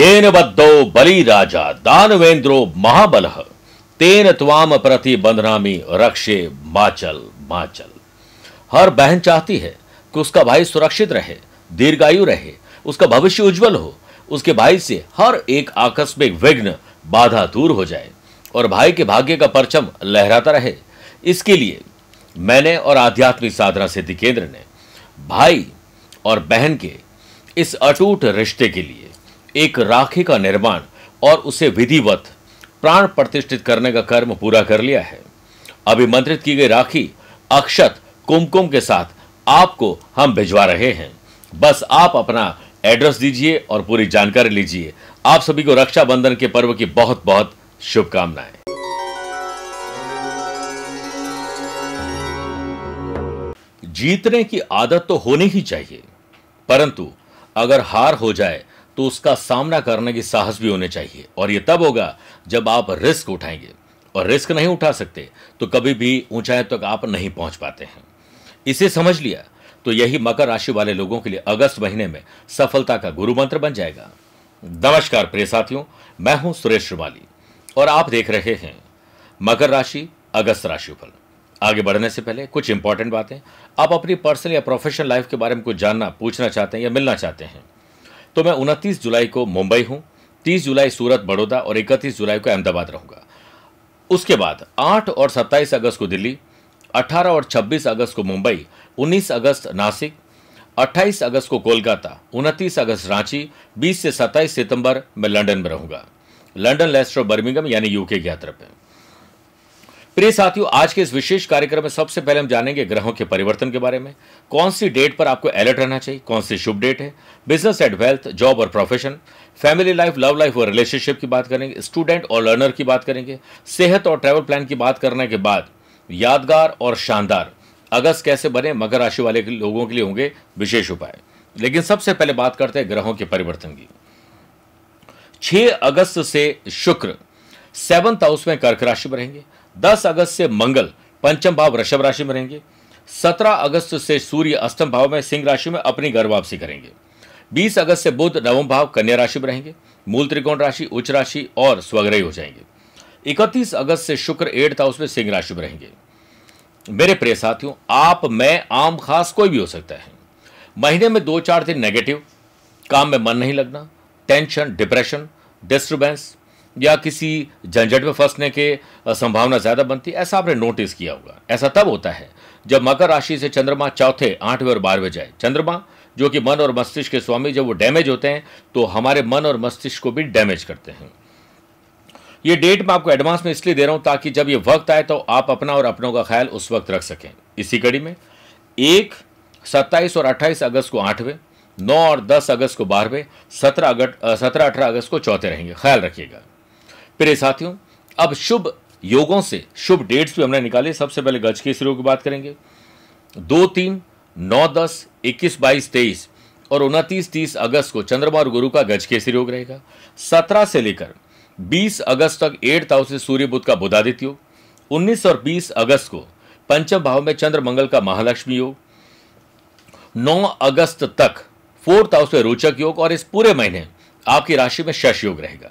येन बली राजा दानवेंद्रो महाबल तेन त्वाम प्रति बंधनामी रक्षे माचल माचल हर बहन चाहती है कि उसका भाई सुरक्षित रहे दीर्घायु रहे उसका भविष्य उज्जवल हो उसके भाई से हर एक आकस्मिक विघ्न बाधा दूर हो जाए और भाई के भाग्य का परचम लहराता रहे इसके लिए मैंने और आध्यात्मिक साधना सिद्धि केंद्र ने भाई और बहन के इस अटूट रिश्ते के लिए एक राखी का निर्माण और उसे विधिवत प्राण प्रतिष्ठित करने का कर्म पूरा कर लिया है अभिमंत्रित की गई राखी अक्षत कुमकुम के साथ आपको हम भिजवा रहे हैं बस आप अपना एड्रेस दीजिए और पूरी जानकारी लीजिए आप सभी को रक्षाबंधन के पर्व की बहुत बहुत शुभकामनाएं जीतने की आदत तो होनी ही चाहिए परंतु अगर हार हो जाए तो उसका सामना करने की साहस भी होने चाहिए और यह तब होगा जब आप रिस्क उठाएंगे और रिस्क नहीं उठा सकते तो कभी भी ऊंचाई तक तो आप नहीं पहुंच पाते हैं इसे समझ लिया तो यही मकर राशि वाले लोगों के लिए अगस्त महीने में सफलता का गुरु मंत्र बन जाएगा नमस्कार प्रिय साथियों मैं हूं सुरेश श्रिवाली और आप देख रहे हैं मकर राशि अगस्त राशि फल आगे बढ़ने से पहले कुछ इंपॉर्टेंट बातें आप अपनी पर्सनल या प्रोफेशनल लाइफ के बारे में कुछ जानना पूछना चाहते हैं या मिलना चाहते हैं तो मैं उनतीस जुलाई को मुंबई हूँ तीस जुलाई सूरत बड़ौदा और इकतीस जुलाई को अहमदाबाद रहूँगा उसके बाद आठ और सत्ताईस अगस्त को दिल्ली अठारह और छब्बीस अगस्त को मुंबई उन्नीस अगस्त नासिक 28 अगस्त को कोलकाता 29 अगस्त रांची 20 से 27 सितंबर मैं लंदन में रहूंगा लंदन लेस्टर बर्मिंगम यानी यूके की यात्रा पर प्रिय साथियों आज के इस विशेष कार्यक्रम में सबसे पहले हम जानेंगे ग्रहों के परिवर्तन के बारे में कौन सी डेट पर आपको अलर्ट रहना चाहिए कौन सी शुभ डेट है बिजनेस एंड वेल्थ जॉब और profession family life love life और रिलेशनशिप की बात करेंगे स्टूडेंट और लर्नर की बात करेंगे सेहत और ट्रैवल प्लान की बात करने के बाद यादगार और शानदार अगस्त कैसे बने मकर राशि वाले लोगों के लिए होंगे विशेष उपाय लेकिन सबसे पहले बात करते हैं ग्रहों के परिवर्तन की 6 अगस्त से शुक्र सेवंथ हाउस में कर्क राशि में रहेंगे दस अगस्त से मंगल पंचम भाव वृषभ राशि में रहेंगे सत्रह अगस्त से सूर्य अष्टम भाव में सिंह राशि में अपनी घर वापसी करेंगे बीस अगस्त से बुध नवम भाव कन्या राशि में रहेंगे मूल त्रिकोण राशि उच्च राशि और स्वग्रही हो जाएंगे इकतीस अगस्त से शुक्र एट्थ हाउस में सिंह राशि में रहेंगे मेरे प्रिय साथियों आप मैं आम खास कोई भी हो सकता है महीने में दो चार दिन नेगेटिव काम में मन नहीं लगना टेंशन डिप्रेशन डिस्टर्बेंस या किसी झंझट में फंसने के संभावना ज़्यादा बनती है ऐसा आपने नोटिस किया होगा ऐसा तब होता है जब मकर राशि से चंद्रमा चौथे आठवें और बारहवें जाए चंद्रमा जो कि मन और मस्तिष्क के स्वामी जब वो डैमेज होते हैं तो हमारे मन और मस्तिष्क को भी डैमेज करते हैं ये डेट मैं आपको एडवांस में इसलिए दे रहा हूं ताकि जब ये वक्त आए तो आप अपना और अपनों का ख्याल उस वक्त रख सकें इसी कड़ी में एक सत्ताईस और अट्ठाईस अगस्त को आठवें नौ और दस अगस्त को बारहवें सत्रह अगस्त सत्रह अठारह अगस्त को चौथे रहेंगे ख्याल रखिएगा प्रिय साथियों अब शुभ योगों से शुभ डेट्स भी हमने निकाले सबसे पहले गज के योग की बात करेंगे दो तीन नौ दस इक्कीस बाईस तेईस और उनतीस तीस अगस्त को चंद्रमा और गुरु का गज केसरी योग रहेगा सत्रह से लेकर बीस अगस्त तक एट हाउस से सूर्य बुद्ध का बुधादित्य योग उन्नीस और बीस अगस्त को पंचम भाव में चंद्र मंगल का महालक्ष्मी योग नौ अगस्त तक फोर्थ हाउस में रोचक योग और इस पूरे महीने आपकी राशि में शश योग रहेगा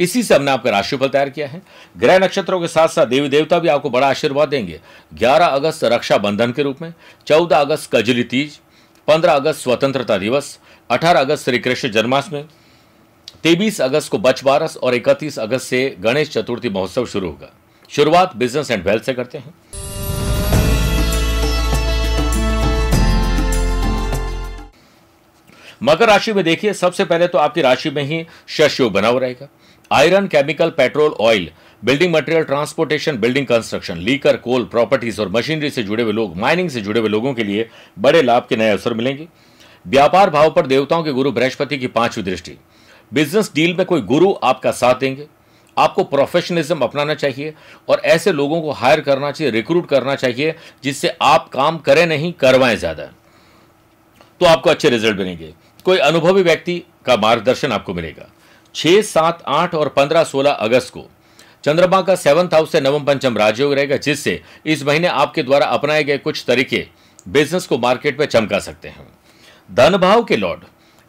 इसी से हमने आपका राशिफल तैयार किया है ग्रह नक्षत्रों के साथ साथ देवी देवता भी आपको बड़ा आशीर्वाद देंगे 11 अगस्त रक्षाबंधन के रूप में 14 अगस्त कजली तीज 15 अगस्त स्वतंत्रता दिवस 18 अगस्त श्री कृष्ण जन्माष्टमी तेईस अगस्त को बच बारस और इकतीस अगस्त से गणेश चतुर्थी महोत्सव शुरू होगा शुरुआत बिजनेस एंड वेल्थ से करते हैं मकर राशि में देखिए सबसे पहले तो आपकी राशि में ही शश योग बना हुआ रहेगा iron chemical petrol oil building material transportation building construction liquor coal properties और मशीनरी से जुड़े हुए लोग माइनिंग से जुड़े हुए लोगों के लिए बड़े लाभ के नए अवसर मिलेंगे व्यापार भाव पर देवताओं के गुरु बृहस्पति की पांचवी दृष्टि बिजनेस डील में कोई गुरु आपका साथ देंगे आपको प्रोफेशनलिज्म अपनाना चाहिए और ऐसे लोगों को हायर करना चाहिए रिक्रूट करना चाहिए जिससे आप काम करें नहीं करवाएं ज़्यादा तो आपको अच्छे रिजल्ट मिलेंगे कोई अनुभवी व्यक्ति का मार्गदर्शन आपको मिलेगा छह सात आठ और पंद्रह सोलह अगस्त को चंद्रमा का सेवंथ हाउस से नवम पंचम राजयोग रहेगा जिससे इस महीने आपके द्वारा अपनाए गए कुछ तरीके बिजनेस को मार्केट में चमका सकते हैं धन भाव के लॉर्ड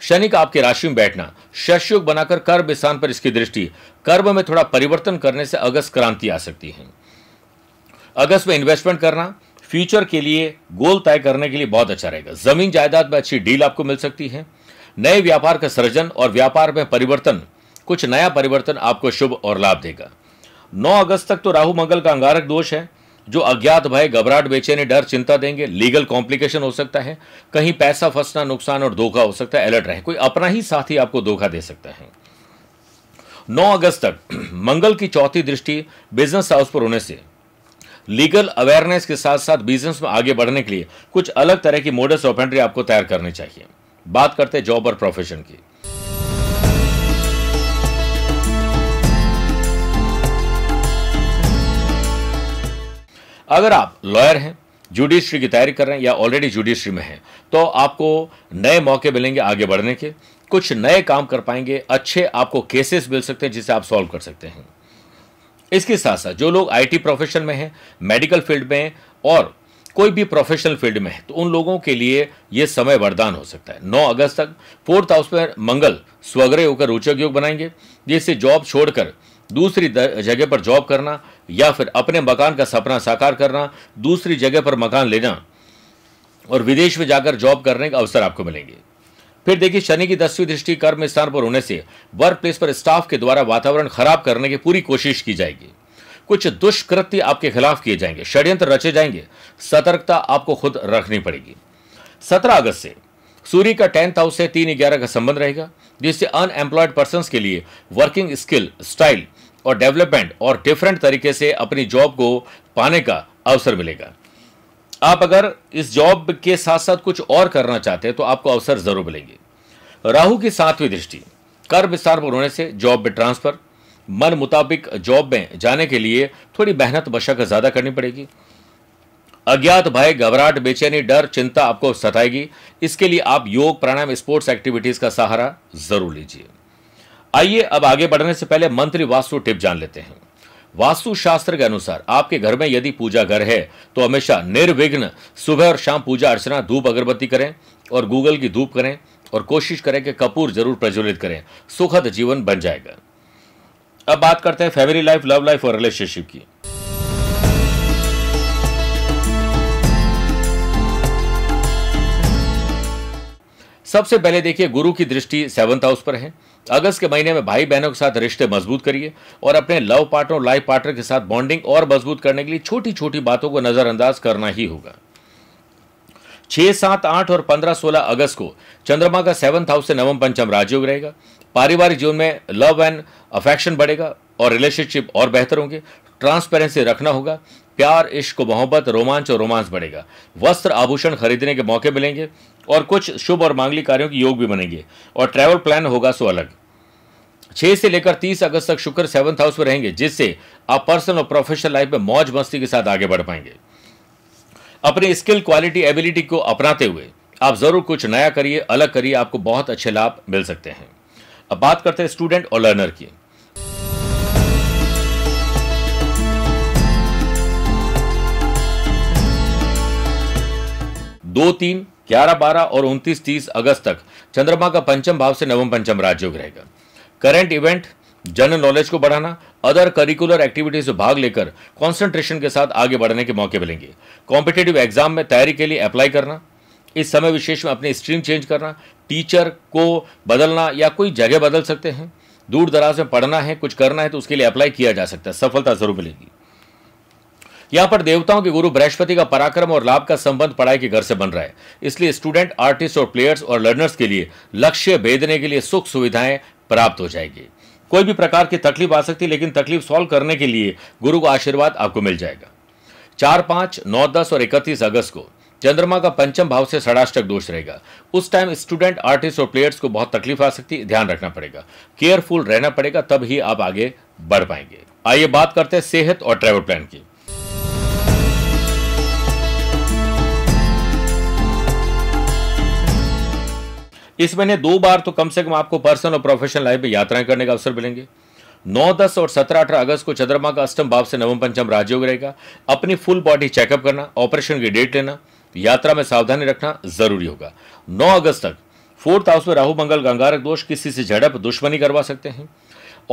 शनि का आपकी राशि में बैठना शशयोग बनाकर कर्म स्थान पर इसकी दृष्टि कर्म में थोड़ा परिवर्तन करने से अगस्त क्रांति आ सकती है अगस्त में इन्वेस्टमेंट करना फ्यूचर के लिए गोल तय करने के लिए बहुत अच्छा रहेगा जमीन जायदाद में अच्छी डील आपको मिल सकती है नए व्यापार का सृजन और व्यापार में परिवर्तन कुछ नया परिवर्तन आपको शुभ और लाभ देगा 9 अगस्त तक तो राहु मंगल का अंगारक दोष है जो अज्ञात भय घबराहट बेचैनी डर चिंता देंगे लीगल कॉम्प्लिकेशन हो सकता है कहीं पैसा फंसना नुकसान और धोखा हो सकता है अलर्ट रहे कोई अपना ही साथी आपको धोखा दे सकता है 9 अगस्त तक मंगल की चौथी दृष्टि बिजनेस हाउस पर होने से लीगल अवेयरनेस के साथ साथ बिजनेस में आगे बढ़ने के लिए कुछ अलग तरह की मोडस एंट्री आपको तैयार करनी चाहिए बात करते जॉब और प्रोफेशन की अगर आप लॉयर हैं जुडिशरी की तैयारी कर रहे हैं या ऑलरेडी जुडिशरी में हैं तो आपको नए मौके मिलेंगे आगे बढ़ने के कुछ नए काम कर पाएंगे अच्छे आपको केसेस मिल सकते हैं जिसे आप सॉल्व कर सकते हैं इसके साथ साथ जो लोग आईटी प्रोफेशन में हैं मेडिकल फील्ड में और कोई भी प्रोफेशनल फील्ड में है तो उन लोगों के लिए यह समय वरदान हो सकता है 9 अगस्त तक फोर्थ हाउस में मंगल स्वग्रह होकर रोचक योग बनाएंगे जिससे जॉब छोड़कर दूसरी जगह पर जॉब करना या फिर अपने मकान का सपना साकार करना दूसरी जगह पर मकान लेना और विदेश में जाकर जॉब करने का अवसर आपको मिलेंगे फिर देखिए शनि की दसवीं दृष्टि कर्म स्थान पर होने से वर्क प्लेस पर स्टाफ के द्वारा वातावरण खराब करने की पूरी कोशिश की जाएगी कुछ दुष्कृत्य आपके खिलाफ किए जाएंगे षड्यंत्र रचे जाएंगे सतर्कता आपको खुद रखनी पड़ेगी सत्रह अगस्त से सूर्य का टेंथ हाउस से तीन ग्यारह का संबंध रहेगा जिससे अनएम्प्लॉयड पर्सन के लिए वर्किंग स्किल स्टाइल और डेवलपमेंट और डिफरेंट तरीके से अपनी जॉब को पाने का अवसर मिलेगा आप अगर इस जॉब के साथ साथ कुछ और करना चाहते हैं तो आपको अवसर जरूर मिलेंगे राहु की सातवीं दृष्टि कर विस्तार पर होने से जॉब में ट्रांसफर मन मुताबिक जॉब में जाने के लिए थोड़ी मेहनत मशक ज़्यादा करनी पड़ेगी अज्ञात भय घबराहट बेचैनी डर चिंता आपको सताएगी इसके लिए आप योग प्राणायाम स्पोर्ट्स एक्टिविटीज़ का सहारा ज़रूर लीजिए आइए अब आगे बढ़ने से पहले मंत्री वास्तु टिप जान लेते हैं वास्तु शास्त्र के अनुसार आपके घर में यदि पूजा घर है तो हमेशा निर्विघ्न सुबह और शाम पूजा अर्चना धूप अगरबत्ती करें और गूगल की धूप करें और कोशिश करें कि कपूर जरूर प्रज्वलित करें सुखद जीवन बन जाएगा अब बात करते हैं फैमिली लाइफ लव लाइफ और रिलेशनशिप की सबसे पहले देखिए गुरु की दृष्टि सेवंथ हाउस पर है अगस्त के महीने में भाई बहनों के साथ रिश्ते मजबूत करिए और अपने लव पार्टनर लाइफ पार्टनर के साथ बॉन्डिंग और मजबूत करने के लिए छोटी छोटी बातों को नजरअंदाज करना ही होगा छह सात आठ और पंद्रह सोलह अगस्त को चंद्रमा का सेवंथ हाउस से नवम पंचम राजयोग रहेगा पारिवारिक जीवन में लव एंड अफेक्शन बढ़ेगा और रिलेशनशिप और बेहतर होंगे ट्रांसपेरेंसी रखना होगा प्यार इश्क मोहब्बत रोमांच और रोमांस बढ़ेगा वस्त्र आभूषण खरीदने के मौके मिलेंगे और कुछ शुभ और मांगलिक कार्यों के योग भी बनेंगे और ट्रैवल प्लान होगा सो अलग छह से लेकर तीस अगस्त तक शुक्र सेवंथ हाउस में रहेंगे जिससे आप पर्सनल और प्रोफेशनल लाइफ में मौज मस्ती के साथ आगे बढ़ पाएंगे अपने स्किल क्वालिटी एबिलिटी को अपनाते हुए आप ज़रूर कुछ नया करिए अलग करिए आपको बहुत अच्छे लाभ मिल सकते हैं अब बात करते हैं स्टूडेंट और लर्नर की दो तीन ग्यारह बारह और उनतीस तीस अगस्त तक चंद्रमा का पंचम भाव से नवम पंचम राजयोग रहेगा करंट इवेंट जनरल नॉलेज को बढ़ाना अदर करिकुलर एक्टिविटीज में भाग लेकर कॉन्सेंट्रेशन के साथ आगे बढ़ने के मौके मिलेंगे कॉम्पिटेटिव एग्जाम में तैयारी के लिए अप्लाई करना इस समय विशेष में अपनी स्ट्रीम चेंज करना टीचर को बदलना या कोई जगह बदल सकते हैं दूर दराज में पढ़ना है कुछ करना है तो उसके लिए अप्लाई किया जा सकता है सफलता जरूर मिलेगी यहां पर देवताओं के गुरु बृहस्पति का पराक्रम और लाभ का संबंध पढ़ाई के घर से बन रहा है इसलिए स्टूडेंट आर्टिस्ट और प्लेयर्स और लर्नर्स के लिए लक्ष्य भेदने के लिए सुख सुविधाएं प्राप्त हो जाएगी कोई भी प्रकार की तकलीफ आ सकती है लेकिन तकलीफ सॉल्व करने के लिए गुरु का आशीर्वाद आपको मिल जाएगा चार पांच नौ दस और इकतीस अगस्त को चंद्रमा का पंचम भाव से षडाष्टक दोष रहेगा उस टाइम स्टूडेंट आर्टिस्ट और प्लेयर्स को बहुत तकलीफ आ सकती है ध्यान रखना पड़ेगा केयरफुल रहना पड़ेगा तब ही आप आगे बढ़ पाएंगे आइए बात करते हैं सेहत और ट्रैवल प्लान की इस महीने दो बार तो कम से कम आपको पर्सनल और प्रोफेशनल लाइफ में यात्राएं करने का अवसर मिलेंगे नौ दस और सत्रह अठारह अगस्त को चंद्रमा का अष्टम भाव से नवम पंचम राजयोग रहेगा अपनी फुल बॉडी चेकअप करना ऑपरेशन की डेट लेना यात्रा में सावधानी रखना जरूरी होगा नौ अगस्त तक फोर्थ हाउस में राहु मंगल गंगारक दोष किसी से झड़प दुश्मनी करवा सकते हैं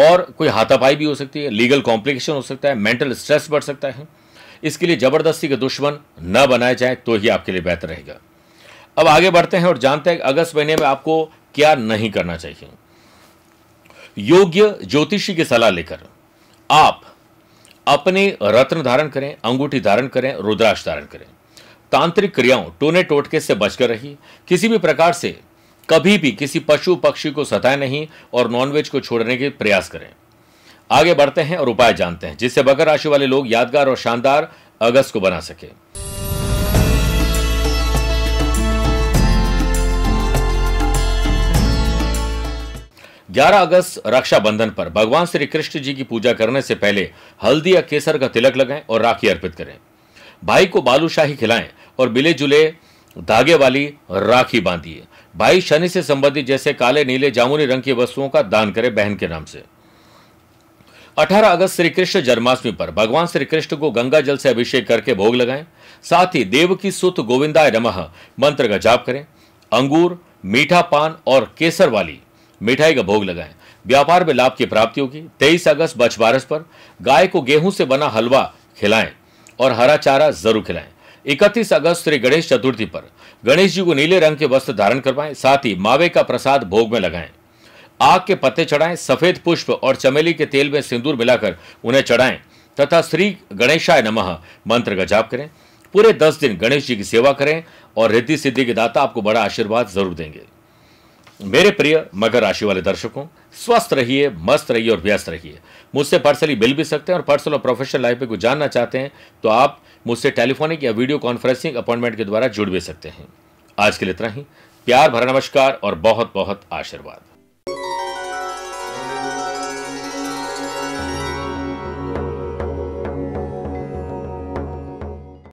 और कोई हाथापाई भी हो सकती है लीगल कॉम्प्लिकेशन हो सकता है मेंटल स्ट्रेस बढ़ सकता है इसके लिए जबरदस्ती के दुश्मन न बनाए जाए तो ही आपके लिए बेहतर रहेगा अब आगे बढ़ते हैं और जानते हैं अगस्त महीने में आपको क्या नहीं करना चाहिए योग्य ज्योतिषी की सलाह लेकर आप अपने रत्न धारण करें अंगूठी धारण करें रुद्राक्ष धारण करें तांत्रिक क्रियाओं टोने टोटके से बचकर रही किसी भी प्रकार से कभी भी किसी पशु पक्षी को सताए नहीं और नॉनवेज को छोड़ने के प्रयास करें आगे बढ़ते हैं और उपाय जानते हैं जिससे मकर राशि वाले लोग यादगार और शानदार अगस्त को बना सकें 11 अगस्त रक्षाबंधन पर भगवान श्री कृष्ण जी की पूजा करने से पहले हल्दी या केसर का तिलक लगाएं और राखी अर्पित करें भाई को बालूशाही खिलाएं और बिले जुले धागे वाली राखी बांधिए भाई शनि से संबंधित जैसे काले नीले जामुनी रंग की वस्तुओं का दान करें बहन के नाम से 18 अगस्त श्री कृष्ण जन्माष्टमी पर भगवान श्री कृष्ण को गंगा जल से अभिषेक करके भोग लगाएं साथ ही देव की सुत गोविंदाय नमः मंत्र का जाप करें अंगूर मीठा पान और केसर वाली मिठाई का भोग लगाएं व्यापार में लाभ की प्राप्ति होगी तेईस अगस्त बछ बारस पर गाय को गेहूं से बना हलवा खिलाएं और हरा चारा जरूर खिलाएं इकतीस अगस्त श्री गणेश चतुर्थी पर गणेश जी को नीले रंग के वस्त्र धारण करवाएं साथ ही मावे का प्रसाद भोग में लगाएं आग के पत्ते चढ़ाएं सफेद पुष्प और चमेली के तेल में सिंदूर मिलाकर उन्हें चढ़ाएं तथा श्री गणेशाय नमः मंत्र का जाप करें पूरे दस दिन गणेश जी की सेवा करें और रिद्धि सिद्धि के दाता आपको बड़ा आशीर्वाद जरूर देंगे मेरे प्रिय मकर राशि वाले दर्शकों स्वस्थ रहिए मस्त रहिए और व्यस्त रहिए मुझसे पर्सनली मिल भी सकते हैं और पर्सनल और प्रोफेशनल लाइफ में कुछ जानना चाहते हैं तो आप मुझसे टेलीफोनिक या वीडियो कॉन्फ्रेंसिंग अपॉइंटमेंट के द्वारा जुड़ भी सकते हैं आज के लिए इतना ही प्यार भरा नमस्कार और बहुत बहुत आशीर्वाद